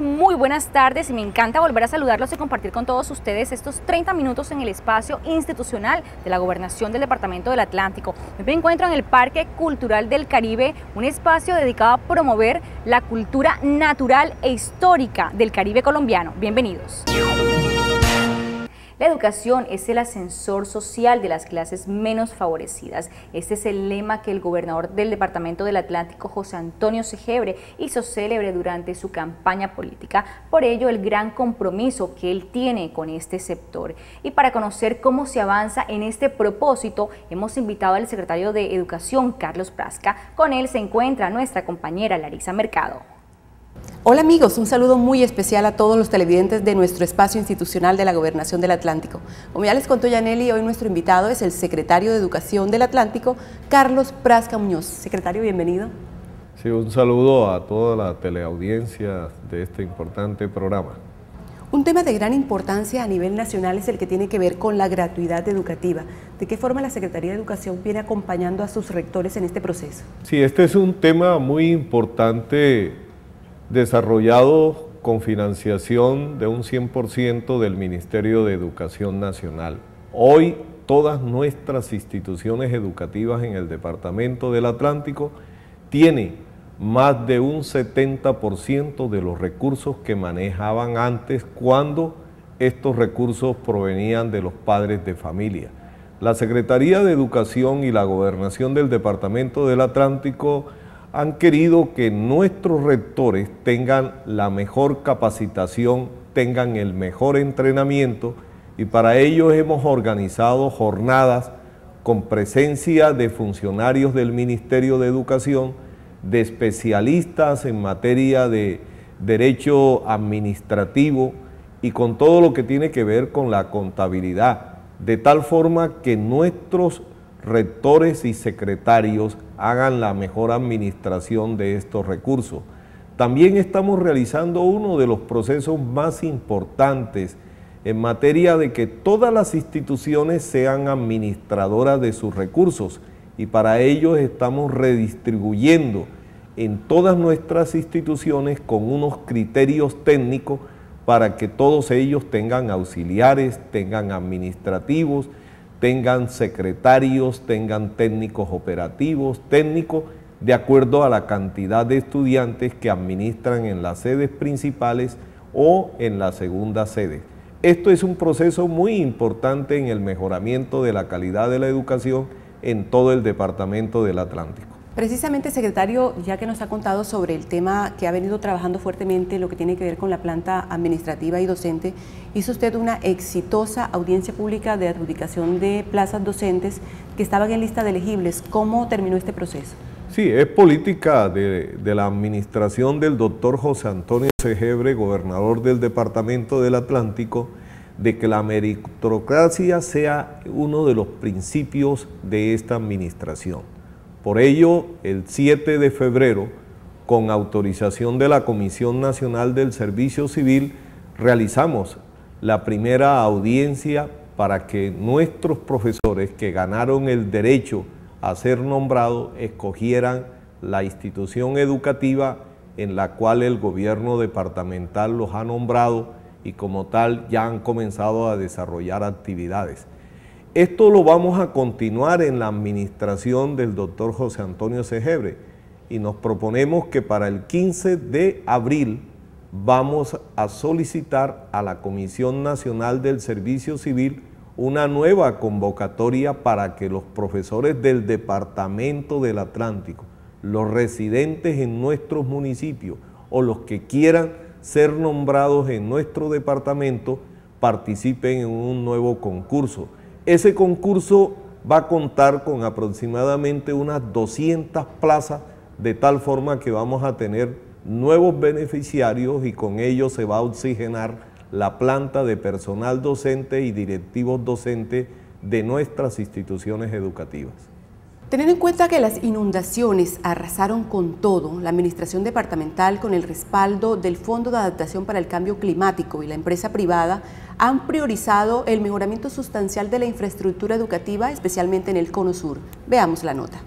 muy buenas tardes y me encanta volver a saludarlos y compartir con todos ustedes estos 30 minutos en el espacio institucional de la Gobernación del Departamento del Atlántico. me encuentro en el Parque Cultural del Caribe, un espacio dedicado a promover la cultura natural e histórica del Caribe colombiano. Bienvenidos. La educación es el ascensor social de las clases menos favorecidas. Este es el lema que el gobernador del Departamento del Atlántico, José Antonio Segebre, hizo célebre durante su campaña política. Por ello, el gran compromiso que él tiene con este sector. Y para conocer cómo se avanza en este propósito, hemos invitado al secretario de Educación, Carlos Prasca. Con él se encuentra nuestra compañera Larisa Mercado. Hola amigos, un saludo muy especial a todos los televidentes de nuestro espacio institucional de la Gobernación del Atlántico. Como ya les contó Yaneli, hoy nuestro invitado es el secretario de Educación del Atlántico, Carlos Prasca Muñoz. Secretario, bienvenido. Sí, un saludo a toda la teleaudiencia de este importante programa. Un tema de gran importancia a nivel nacional es el que tiene que ver con la gratuidad educativa. ¿De qué forma la Secretaría de Educación viene acompañando a sus rectores en este proceso? Sí, este es un tema muy importante desarrollado con financiación de un 100% del Ministerio de Educación Nacional. Hoy todas nuestras instituciones educativas en el Departamento del Atlántico tienen más de un 70% de los recursos que manejaban antes cuando estos recursos provenían de los padres de familia. La Secretaría de Educación y la Gobernación del Departamento del Atlántico han querido que nuestros rectores tengan la mejor capacitación, tengan el mejor entrenamiento y para ello hemos organizado jornadas con presencia de funcionarios del Ministerio de Educación, de especialistas en materia de derecho administrativo y con todo lo que tiene que ver con la contabilidad, de tal forma que nuestros rectores y secretarios hagan la mejor administración de estos recursos. También estamos realizando uno de los procesos más importantes en materia de que todas las instituciones sean administradoras de sus recursos y para ello estamos redistribuyendo en todas nuestras instituciones con unos criterios técnicos para que todos ellos tengan auxiliares, tengan administrativos, tengan secretarios, tengan técnicos operativos, técnicos de acuerdo a la cantidad de estudiantes que administran en las sedes principales o en la segunda sede. Esto es un proceso muy importante en el mejoramiento de la calidad de la educación en todo el departamento del Atlántico. Precisamente, secretario, ya que nos ha contado sobre el tema que ha venido trabajando fuertemente, lo que tiene que ver con la planta administrativa y docente, hizo usted una exitosa audiencia pública de adjudicación de plazas docentes que estaban en lista de elegibles. ¿Cómo terminó este proceso? Sí, es política de, la administración del doctor José Antonio Segebre, gobernador del Departamento del Atlántico, de que la meritocracia sea uno de los principios de esta administración. Por ello, el 7 de febrero, con autorización de la Comisión Nacional del Servicio Civil, realizamos la primera audiencia para que nuestros profesores que ganaron el derecho a ser nombrados escogieran la institución educativa en la cual el gobierno departamental los ha nombrado y como tal ya han comenzado a desarrollar actividades. Esto lo vamos a continuar en la administración del doctor José Antonio Segebre y nos proponemos que para el 15 de abril vamos a solicitar a la Comisión Nacional del Servicio Civil una nueva convocatoria para que los profesores del Departamento del Atlántico, los residentes en nuestros municipios o los que quieran ser nombrados en nuestro departamento participen en un nuevo concurso ese concurso va a contar con aproximadamente unas 200 plazas, de tal forma que vamos a tener nuevos beneficiarios y con ellos se va a oxigenar la planta de personal docente y directivos docentes de nuestras instituciones educativas. Teniendo en cuenta que las inundaciones arrasaron con todo, la Administración Departamental, con el respaldo del Fondo de Adaptación para el Cambio Climático y la empresa privada, han priorizado el mejoramiento sustancial de la infraestructura educativa, especialmente en el Cono Sur. Veamos la nota.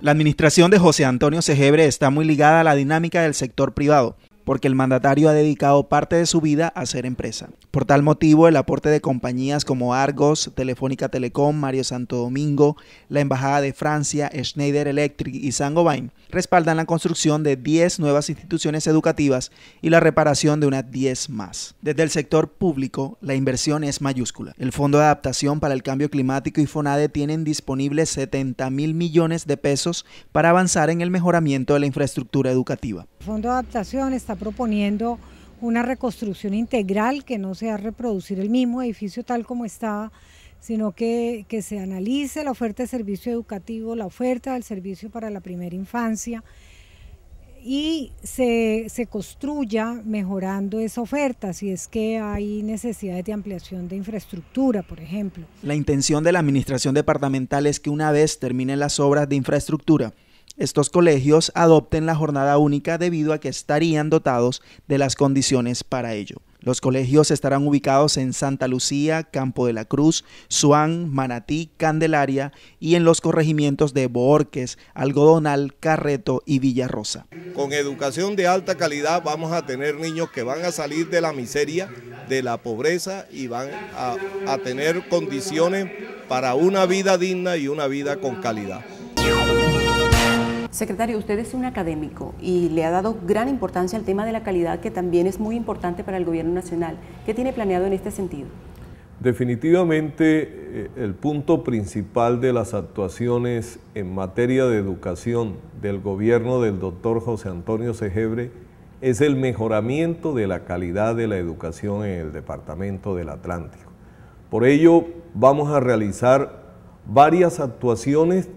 La administración de José Antonio Segebre está muy ligada a la dinámica del sector privado, porque el mandatario ha dedicado parte de su vida a ser empresa. Por tal motivo, el aporte de compañías como Argos, Telefónica Telecom, Mario Santo Domingo, la Embajada de Francia, Schneider Electric y Sangobain respaldan la construcción de 10 nuevas instituciones educativas y la reparación de unas 10 más. Desde el sector público, la inversión es mayúscula. El Fondo de Adaptación para el Cambio Climático y FONADE tienen disponibles 70 mil millones de pesos para avanzar en el mejoramiento de la infraestructura educativa. El Fondo de Adaptación está proponiendo una reconstrucción integral que no sea reproducir el mismo edificio tal como estaba, sino que, se analice la oferta de servicio educativo, la oferta del servicio para la primera infancia y se, se construya mejorando esa oferta si es que hay necesidades de ampliación de infraestructura, por ejemplo. La intención de la Administración Departamental es que una vez terminen las obras de infraestructura, estos colegios adopten la jornada única debido a que estarían dotados de las condiciones para ello. Los colegios estarán ubicados en Santa Lucía, Campo de la Cruz, Suán, Manatí, Candelaria y en los corregimientos de Borques, Algodonal, Carreto y Villarrosa. Con educación de alta calidad vamos a tener niños que van a salir de la miseria, de la pobreza y van a tener condiciones para una vida digna y una vida con calidad. Secretario, usted es un académico y le ha dado gran importancia al tema de la calidad, que también es muy importante para el Gobierno Nacional. ¿Qué tiene planeado en este sentido? Definitivamente eh, el punto principal de las actuaciones en materia de educación del gobierno del doctor José Antonio Segebre es el mejoramiento de la calidad de la educación en el Departamento del Atlántico. Por ello vamos a realizar varias actuaciones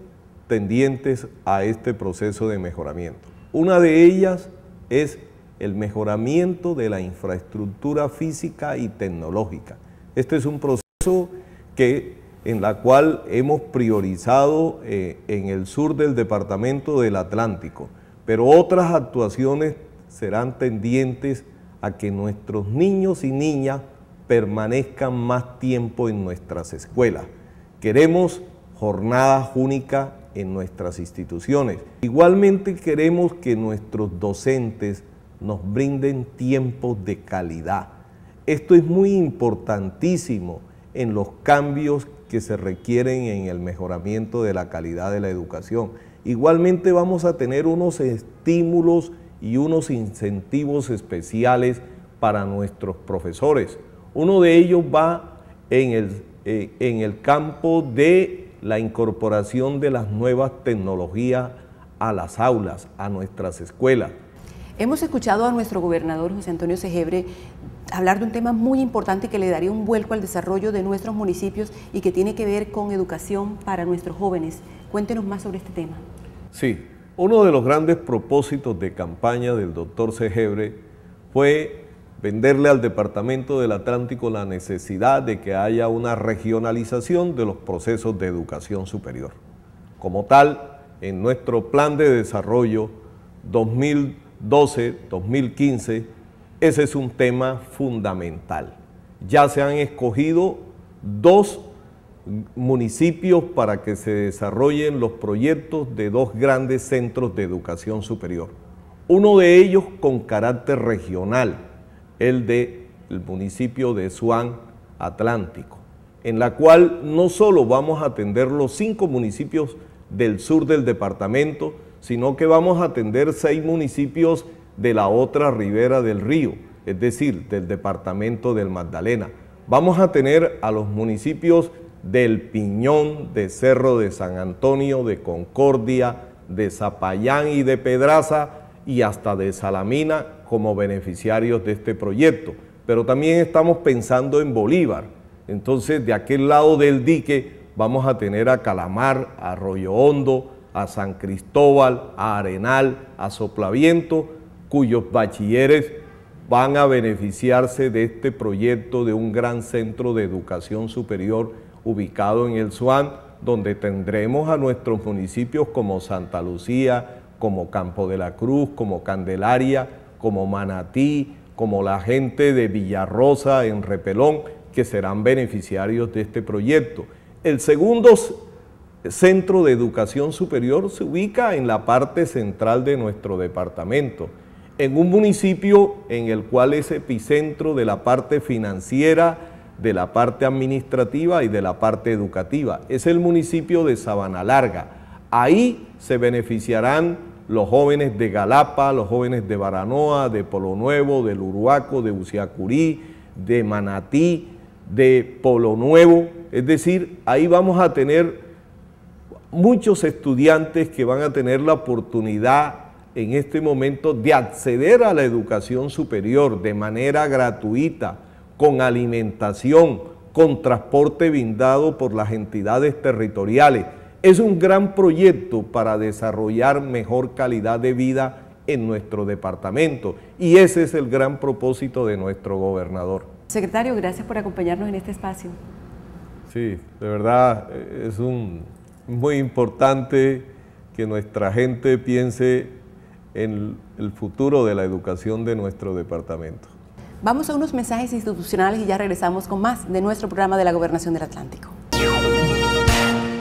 tendientes a este proceso de mejoramiento. Una de ellas es el mejoramiento de la infraestructura física y tecnológica. Este es un proceso que, en la cual hemos priorizado eh, en el sur del departamento del Atlántico, pero otras actuaciones serán tendientes a que nuestros niños y niñas permanezcan más tiempo en nuestras escuelas. Queremos jornadas únicas en nuestras instituciones. Igualmente queremos que nuestros docentes nos brinden tiempos de calidad. Esto es muy importantísimo en los cambios que se requieren en el mejoramiento de la calidad de la educación. Igualmente vamos a tener unos estímulos y unos incentivos especiales para nuestros profesores. Uno de ellos va en el, eh, en el campo de la incorporación de las nuevas tecnologías a las aulas, a nuestras escuelas. Hemos escuchado a nuestro gobernador José Antonio Segebre hablar de un tema muy importante que le daría un vuelco al desarrollo de nuestros municipios y que tiene que ver con educación para nuestros jóvenes. Cuéntenos más sobre este tema. Sí, uno de los grandes propósitos de campaña del doctor Segebre fue venderle al Departamento del Atlántico la necesidad de que haya una regionalización de los procesos de educación superior. Como tal, en nuestro plan de desarrollo 2012-2015, ese es un tema fundamental. Ya se han escogido dos municipios para que se desarrollen los proyectos de dos grandes centros de educación superior. Uno de ellos con carácter regional, el del municipio de Suán Atlántico, en la cual no solo vamos a atender los cinco municipios del sur del departamento, sino que vamos a atender seis municipios de la otra ribera del río, es decir, del departamento del Magdalena. Vamos a tener a los municipios del Piñón, de Cerro de San Antonio, de Concordia, de Zapayán y de Pedraza, y hasta de Salamina como beneficiarios de este proyecto. Pero también estamos pensando en Bolívar. Entonces, de aquel lado del dique vamos a tener a Calamar, a Arroyo Hondo, a San Cristóbal, a Arenal, a Soplaviento, cuyos bachilleres van a beneficiarse de este proyecto de un gran centro de educación superior ubicado en el SUAN, donde tendremos a nuestros municipios como Santa Lucía, como Campo de la Cruz, como Candelaria, como Manatí, como la gente de Villarrosa en Repelón, que serán beneficiarios de este proyecto. El segundo centro de educación superior se ubica en la parte central de nuestro departamento, en un municipio en el cual es epicentro de la parte financiera, de la parte administrativa y de la parte educativa. Es el municipio de Sabana Larga. Ahí se beneficiarán los jóvenes de Galapa, los jóvenes de Baranoa, de Polo Nuevo, del Uruaco, de Uciacurí, de Manatí, de Polo Nuevo. Es decir, ahí vamos a tener muchos estudiantes que van a tener la oportunidad en este momento de acceder a la educación superior de manera gratuita, con alimentación, con transporte brindado por las entidades territoriales es un gran proyecto para desarrollar mejor calidad de vida en nuestro departamento y ese es el gran propósito de nuestro gobernador. Secretario, gracias por acompañarnos en este espacio. Sí, de verdad eh, es un, muy importante que nuestra gente piense en el futuro de la educación de nuestro departamento. Vamos a unos mensajes institucionales y ya regresamos con más de nuestro programa de la Gobernación del Atlántico.